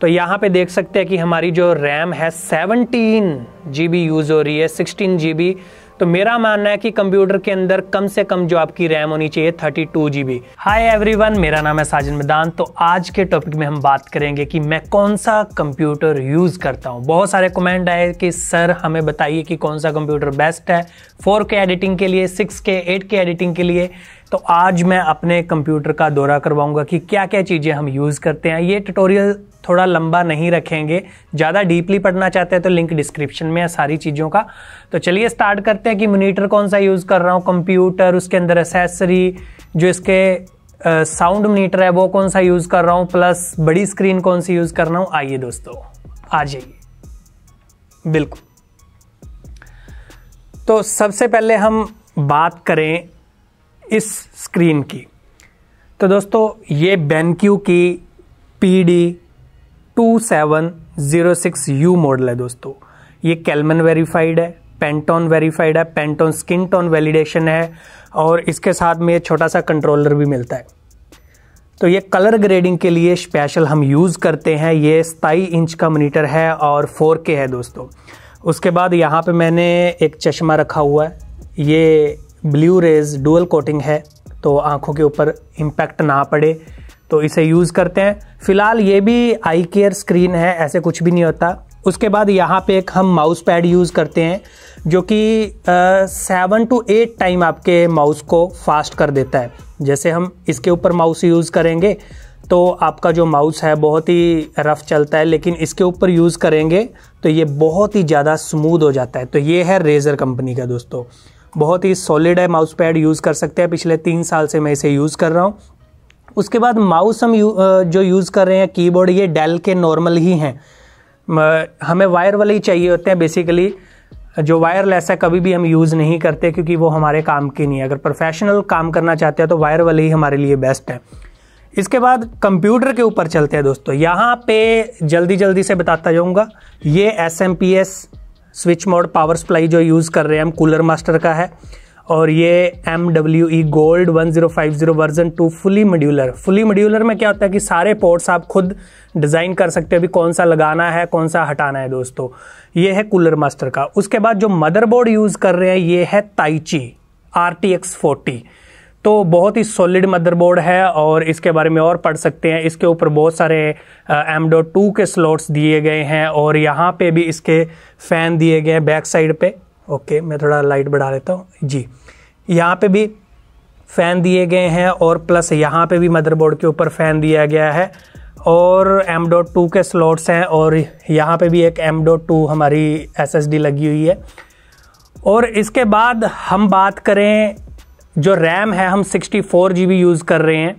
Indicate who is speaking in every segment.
Speaker 1: तो यहाँ पे देख सकते हैं कि हमारी जो रैम है सेवनटीन जी यूज़ हो रही है सिक्सटीन जी तो मेरा मानना है कि कंप्यूटर के अंदर कम से कम जो आपकी रैम होनी चाहिए thirty two B hi everyone मेरा नाम है साजन मैदान तो आज के टॉपिक में हम बात करेंगे कि मैं कौन सा कंप्यूटर यूज़ करता हूँ बहुत सारे कमेंट आए कि सर हमें बताइए कि कौन सा कंप्यूटर बेस्ट है फोर के एडिटिंग के लिए सिक्स के एट के एडिटिंग के लिए तो आज मैं अपने कंप्यूटर का दौरा करवाऊंगा कि क्या क्या चीज़ें हम यूज़ करते हैं ये ट्यूटोरियल थोड़ा लंबा नहीं रखेंगे ज़्यादा डीपली पढ़ना चाहते हैं तो लिंक डिस्क्रिप्शन में है सारी चीज़ों का तो चलिए स्टार्ट करते हैं कि मोनीटर कौन सा यूज़ कर रहा हूँ कंप्यूटर उसके अंदर एसेसरी जो इसके साउंड मोनीटर है वो कौन सा यूज़ कर रहा हूँ प्लस बड़ी स्क्रीन कौन सी यूज़ कर रहा हूँ आइए दोस्तों आ जाइए बिल्कुल तो सबसे पहले हम बात करें इस स्क्रीन की तो दोस्तों ये बेनक्यू की पी डी 2706U मॉडल है दोस्तों ये कैलमन वेरीफाइड है पेंटोन वेरीफाइड है पेंटोन स्किन टोन वैलिडेशन है और इसके साथ में ये छोटा सा कंट्रोलर भी मिलता है तो ये कलर ग्रेडिंग के लिए स्पेशल हम यूज़ करते हैं ये सताई इंच का मोनीटर है और 4K है दोस्तों उसके बाद यहाँ पे मैंने एक चश्मा रखा हुआ है ये ब्लू रेज डुअल कोटिंग है तो आँखों के ऊपर इम्पैक्ट ना पड़े तो इसे यूज़ करते हैं फिलहाल ये भी आई केयर स्क्रीन है ऐसे कुछ भी नहीं होता उसके बाद यहाँ पे एक हम माउस पैड यूज़ करते हैं जो कि सेवन टू एट टाइम आपके माउस को फास्ट कर देता है जैसे हम इसके ऊपर माउस यूज़ करेंगे तो आपका जो माउस है बहुत ही रफ चलता है लेकिन इसके ऊपर यूज़ करेंगे तो ये बहुत ही ज़्यादा स्मूद हो जाता है तो ये है रेज़र कंपनी का दोस्तों बहुत ही सॉलिड है माउस पैड यूज़ कर सकते हैं पिछले तीन साल से मैं इसे यूज़ कर रहा हूँ उसके बाद माउस हम यू, जो यूज़ कर रहे हैं कीबोर्ड ये डेल के नॉर्मल ही हैं हमें वायर वाले ही चाहिए होते हैं बेसिकली जो वायरलेस है कभी भी हम यूज़ नहीं करते क्योंकि वो हमारे काम की नहीं है अगर प्रोफेशनल काम करना चाहते हैं तो वायर वाले ही हमारे लिए बेस्ट है इसके बाद कंप्यूटर के ऊपर चलते हैं दोस्तों यहाँ पे जल्दी जल्दी से बताता जाऊँगा ये S M P S switch mode power supply जो यूज़ कर रहे हैं हम कूलर मास्टर का है और ये M W E gold 1050 version two fully modular fully modular में क्या होता है कि सारे पोर्ट्स आप खुद डिज़ाइन कर सकते हो भी कौन सा लगाना है कौन सा हटाना है दोस्तों ये है कूलर मास्टर का उसके बाद जो मदरबोर्ड यूज़ कर रहे हैं ये है Taichi R T X forty तो बहुत ही सॉलिड मदरबोर्ड है और इसके बारे में और पढ़ सकते हैं इसके ऊपर बहुत सारे एम डो टू के स्लॉट्स दिए गए हैं और यहाँ पे भी इसके फ़ैन दिए गए हैं बैक साइड पे ओके मैं थोड़ा लाइट बढ़ा लेता हूँ जी यहाँ पे भी फ़ैन दिए गए हैं और प्लस यहाँ पे भी मदरबोर्ड के ऊपर फ़ैन दिया गया है और एम डॉट टू के स्लॉट्स हैं और यहाँ पे भी एक एम डॉट टू हमारी एस एस डी लगी हुई है और इसके बाद हम बात करें जो रैम है हम sixty four G B use कर रहे हैं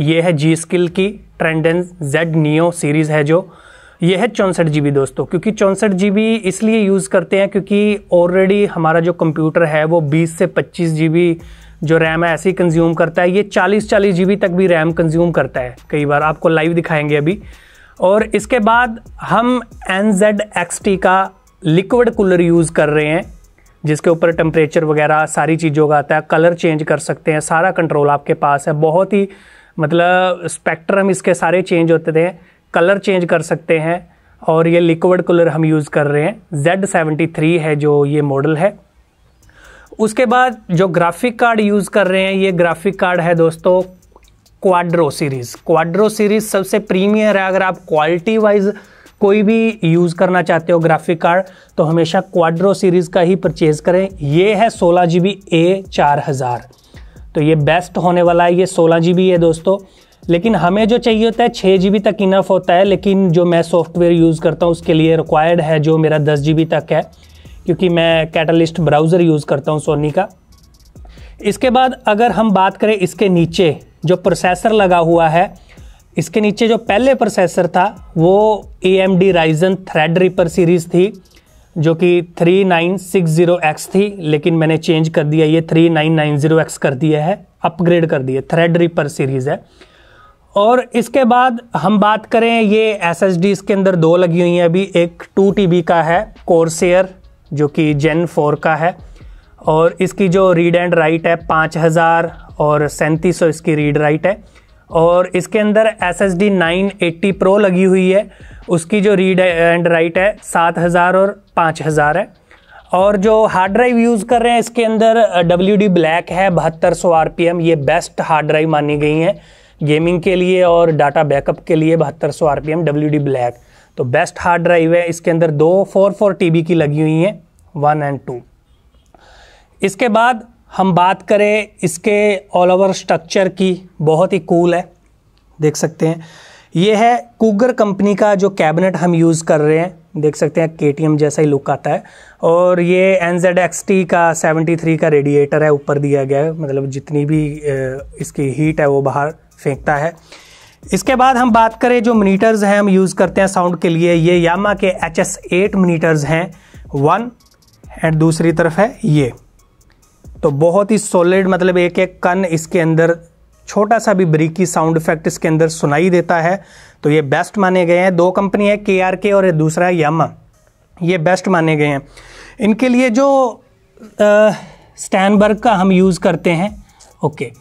Speaker 1: ये है जी स्किल की ट्रेंडेंस जेड नियो सीरीज़ है जो यह है चौंसठ जी दोस्तों क्योंकि चौंसठ जी इसलिए यूज़ करते हैं क्योंकि ऑलरेडी हमारा जो कंप्यूटर है वो 20 से 25 जी जो रैम है ऐसे ही कंज्यूम करता है ये 40 चालीस जी तक भी रैम कंज्यूम करता है कई बार आपको लाइव दिखाएंगे अभी और इसके बाद हम एन जेड एक्स टी का लिक्विड कूलर यूज़ कर रहे हैं जिसके ऊपर टेम्परेचर वगैरह सारी चीज़ों का आता है कलर चेंज कर सकते हैं सारा कंट्रोल आपके पास है बहुत ही मतलब स्पेक्ट्रम इसके सारे चेंज होते थे कलर चेंज कर सकते हैं और ये लिक्विड कलर हम यूज़ कर रहे हैं जेड सेवेंटी थ्री है जो ये मॉडल है उसके बाद जो ग्राफिक कार्ड यूज़ कर रहे हैं ये ग्राफिक कार्ड है दोस्तों क्वाड्रो सीरीज़ क्वाड्रो सीरीज़ सबसे प्रीमियर है अगर आप क्वालिटी वाइज कोई भी यूज़ करना चाहते हो ग्राफिक कार्ड तो हमेशा क्वाड्रो सीरीज़ का ही परचेज़ करें ये है सोलह जी बी ए चार हज़ार तो ये बेस्ट होने वाला है ये सोलह जी बी है दोस्तों लेकिन हमें जो चाहिए होता है छः जी तक इनफ होता है लेकिन जो मैं सॉफ्टवेयर यूज़ करता हूँ उसके लिए रिक्वायर्ड है जो मेरा दस जी तक है क्योंकि मैं कैटलिस्ट ब्राउज़र यूज़ करता हूँ सोनी का इसके बाद अगर हम बात करें इसके नीचे जो प्रोसेसर लगा हुआ है इसके नीचे जो पहले प्रोसेसर था वो A M D Ryzen Threadripper series थी जो कि 3960X थी लेकिन मैंने चेंज कर दिया ये 3990X कर दिया है अपग्रेड कर दिया थ्रेड रिपर सीरीज़ है और इसके बाद हम बात करें ये एस एस डी इसके अंदर दो लगी हुई हैं अभी एक टू टी बी का है कोर्सेयर जो कि जेन फोर का है और इसकी जो रीड एंड राइट है पाँच हज़ार और सैंतीस सौ इसकी रीड राइट है और इसके अंदर S S D nine eighty pro लगी हुई है उसकी जो रीड एंड राइट है सात हज़ार और पाँच हज़ार है और जो हार्ड ड्राइव यूज़ कर रहे हैं इसके अंदर डब्ल्यू डी ब्लैक है बहत्तर सौ आर पी एम ये बेस्ट हार्ड ड्राइव मानी गई हैं गेमिंग के लिए और डाटा बैकअप के लिए बहत्तर सौ R P M W D black तो बेस्ट हार्ड ड्राइव है इसके अंदर दो फोर फोर टी बी की लगी हुई हैं वन एंड टू इसके बाद हम बात करें इसके ऑल ओवर स्ट्रक्चर की बहुत ही कूल है देख सकते हैं ये है कूगर कंपनी का जो कैबिनेट हम यूज़ कर रहे हैं देख सकते हैं के जैसा ही लुक आता है और ये एन जेड एक्स टी का 73 थ्री का रेडिएटर है ऊपर दिया गया है मतलब जितनी भी इसकी हीट है वो बाहर फेंकता है इसके बाद हम बात करें जो मनीटर्स हैं हम यूज़ करते हैं साउंड के लिए ये यामा के एच एस एट मनीटर्स हैं वन एंड दूसरी तरफ है ये तो बहुत ही सॉलिड मतलब एक एक कन इसके अंदर छोटा सा भी ब्रिकी साउंड इफेक्ट इसके अंदर सुनाई देता है तो ये बेस्ट माने गए हैं दो कंपनी है के आर के और दूसरा है यामा ये बेस्ट माने गए हैं इनके लिए जो स्टैनबर्ग का हम यूज़ करते हैं ओके okay.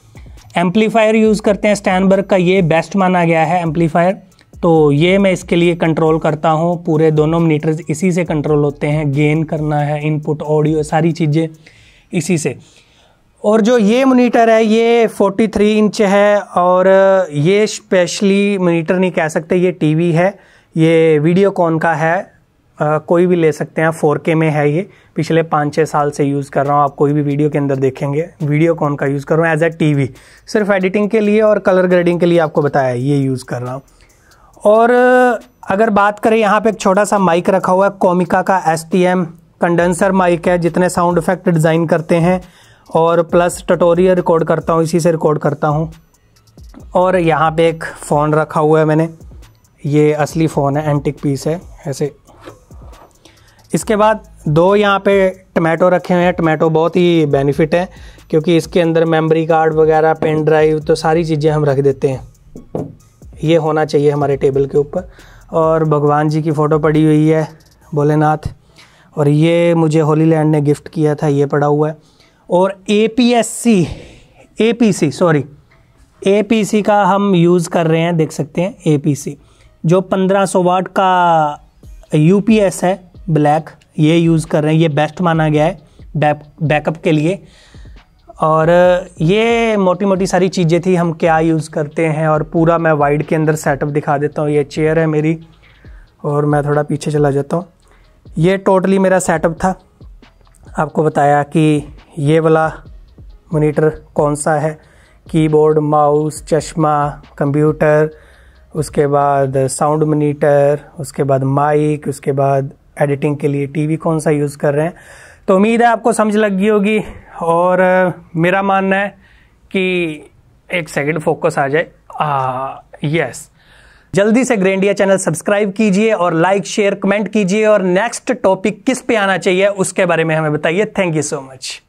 Speaker 1: एम्पलीफायर यूज़ करते हैं स्टैनबर्ग का ये बेस्ट माना गया है एम्पलीफायर तो ये मैं इसके लिए कंट्रोल करता हूँ पूरे दोनों मीटर्स इसी से कंट्रोल होते हैं गेन करना है इनपुट ऑडियो सारी चीज़ें इसी से और जो ये मोनीटर है ये 43 इंच है और ये स्पेशली मोनीटर नहीं कह सकते ये टीवी है ये वीडियो कॉन का है आ, कोई भी ले सकते हैं फोर में है ये पिछले पाँच छः साल से यूज़ कर रहा हूँ आप कोई भी वीडियो के अंदर देखेंगे वीडियो कौन का यूज़ कर रहा हूँ एज ए टी सिर्फ एडिटिंग के लिए और कलर ग्रेडिंग के लिए आपको बताया ये यूज़ कर रहा हूँ और अगर बात करें यहाँ पे एक छोटा सा माइक रखा हुआ है कॉमिका का एस कंडेंसर माइक है जितने साउंड इफेक्ट डिज़ाइन करते हैं और प्लस टटोरियल रिकॉर्ड करता हूँ इसी से रिकॉर्ड करता हूँ और यहाँ पे एक फ़ोन रखा हुआ है मैंने ये असली फ़ोन है एंटिक पीस है ऐसे इसके बाद दो यहाँ पे टमाटो रखे हुए हैं टमाटो बहुत ही बेनिफिट है क्योंकि इसके अंदर मेमोरी कार्ड वगैरह पेन ड्राइव तो सारी चीज़ें हम रख देते हैं ये होना चाहिए हमारे टेबल के ऊपर और भगवान जी की फ़ोटो पड़ी हुई है भोलेनाथ और ये मुझे होली लैंड ने गिफ्ट किया था ये पड़ा हुआ है और A P S C A P C sorry A P C का हम यूज़ कर रहे हैं देख सकते हैं ए पी सी जो पंद्रह सौ वाट का यू पी एस है ब्लैक ये यूज़ कर रहे हैं ये बेस्ट माना गया है बैक बैकअप के लिए और ये मोटी मोटी सारी चीज़ें थी हम क्या यूज़ करते हैं और पूरा मैं वाइड के अंदर सेटअप दिखा देता हूँ ये चेयर है मेरी और मैं थोड़ा पीछे चला जाता हूँ ये टोटली मेरा सेटअप था आपको बताया कि ये वाला मोनीटर कौन सा है कीबोर्ड माउस चश्मा कंप्यूटर उसके बाद साउंड मोनीटर उसके बाद माइक उसके बाद एडिटिंग के लिए टीवी कौन सा यूज़ कर रहे हैं तो उम्मीद है आपको समझ लग गई होगी और मेरा मानना है कि एक सेकंड फोकस आ जाए आ, यस जल्दी से ग्रेंडिया चैनल सब्सक्राइब कीजिए और लाइक शेयर कमेंट कीजिए और नेक्स्ट टॉपिक किस पे आना चाहिए उसके बारे में हमें बताइए थैंक यू सो मच